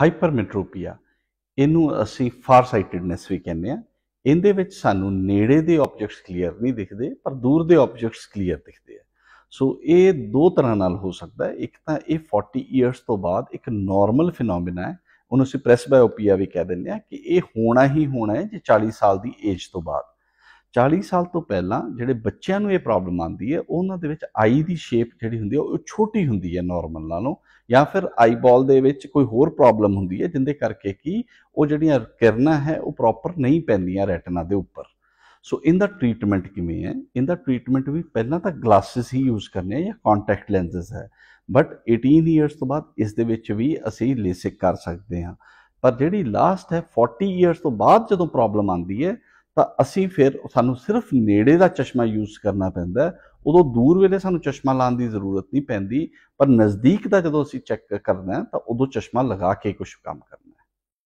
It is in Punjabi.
ਹਾਈਪਰਮੈਟ੍ਰੋਪੀਆ ਇਹਨੂੰ ਅਸੀਂ ਫਾਰ ਸਾਈਟਡਨੈਸ ਵੀ ਕਹਿੰਦੇ ਆ ਇਹਦੇ ਵਿੱਚ ਸਾਨੂੰ ਨੇੜੇ ਦੇ ਆਬਜੈਕਟਸ ਕਲੀਅਰ ਨਹੀਂ ਦਿਖਦੇ ਪਰ ਦੂਰ ਦੇ ਆਬਜੈਕਟਸ ਕਲੀਅਰ ਦਿਖਦੇ ਆ ਸੋ ਇਹ ਦੋ ਤਰ੍ਹਾਂ ਨਾਲ ਹੋ ਸਕਦਾ ਹੈ ਇੱਕ ਤਾਂ ਇਹ 40 ਇਅਰਸ ਤੋਂ ਬਾਅਦ ਇੱਕ ਨਾਰਮਲ ਫੀਨੋਮੀਨਾ ਹੈ ਉਹਨੂੰ ਅਸੀਂ ਪ੍ਰੈਸਬਾਇਓਪੀਆ ਵੀ ਕਹਿ ਦਿੰਦੇ ਆ ਕਿ ਇਹ ਹੋਣਾ ਹੀ ਹੋਣਾ ਹੈ ਜੇ 40 ਸਾਲ ਦੀ ਏਜ ਤੋਂ ਬਾਅਦ 40 ਸਾਲ ਤੋਂ ਪਹਿਲਾਂ ਜਿਹੜੇ ਬੱਚਿਆਂ ਨੂੰ ਇਹ ਪ੍ਰੋਬਲਮ ਆਉਂਦੀ ਹੈ ਉਹਨਾਂ ਦੇ ਵਿੱਚ ਆਈ ਦੀ ਸ਼ੇਪ ਜਿਹੜੀ ਹੁੰਦੀ ਹੈ ਉਹ ਛੋਟੀ ਹੁੰਦੀ ਹੈ ਨਾਰਮਲ ਨਾਲੋਂ ਜਾਂ ਫਿਰ ਆਈਬਾਲ ਦੇ ਵਿੱਚ ਕੋਈ ਹੋਰ ਪ੍ਰੋਬਲਮ ਹੁੰਦੀ ਹੈ ਜਿੰਦੇ ਕਰਕੇ ਕਿ ਉਹ ਜਿਹੜੀਆਂ ਕਿਰਨਾਂ ਹੈ ਉਹ ਪ੍ਰੋਪਰ ਨਹੀਂ ਪੈਂਦੀਆਂ ਰੈਟਨਾ ਦੇ ਉੱਪਰ ਸੋ ਇਨ ਦਾ ਟ੍ਰੀਟਮੈਂਟ ਕਿਵੇਂ ਹੈ ਇਨ ਦਾ ਟ੍ਰੀਟਮੈਂਟ ਵੀ ਪਹਿਲਾਂ ਤਾਂ ਗਲਾਸਸ ਹੀ ਯੂਜ਼ ਕਰਨੇ ਆ ਜਾਂ ਕੰਟੈਕਟ ਲੈਂਸਸ ਹੈ ਬਟ 18 ਇਅਰਸ ਤੋਂ ਬਾਅਦ ਇਸ ਦੇ ਵਿੱਚ ਵੀ ਅਸੀਂ ਲੇਸਿਕ ਕਰ ਸਕਦੇ ਹਾਂ ਪਰ ਜਿਹੜੀ ਲਾਸਟ ਹੈ 40 ਇਅਰਸ ਤੋਂ ਬਾਅਦ ਜਦੋਂ ਪ੍ਰੋਬਲਮ ਆਉਂਦੀ ਹੈ ਤਾਂ ਅਸੀਂ ਫਿਰ ਸਾਨੂੰ ਸਿਰਫ ਨੇੜੇ ਦਾ ਚਸ਼ਮਾ ਯੂਜ਼ ਕਰਨਾ ਪੈਂਦਾ ਉਦੋਂ ਦੂਰ ਵੇਲੇ ਸਾਨੂੰ ਚਸ਼ਮਾ ਲਾਣ ਦੀ ਜ਼ਰੂਰਤ ਨਹੀਂ ਪੈਂਦੀ ਪਰ ਨਜ਼ਦੀਕ ਦਾ ਜਦੋਂ ਅਸੀਂ ਚੈੱਕ ਕਰਨਾ ਤਾਂ ਉਦੋਂ ਚਸ਼ਮਾ ਲਗਾ ਕੇ ਕੁਝ ਕੰਮ ਕਰਨਾ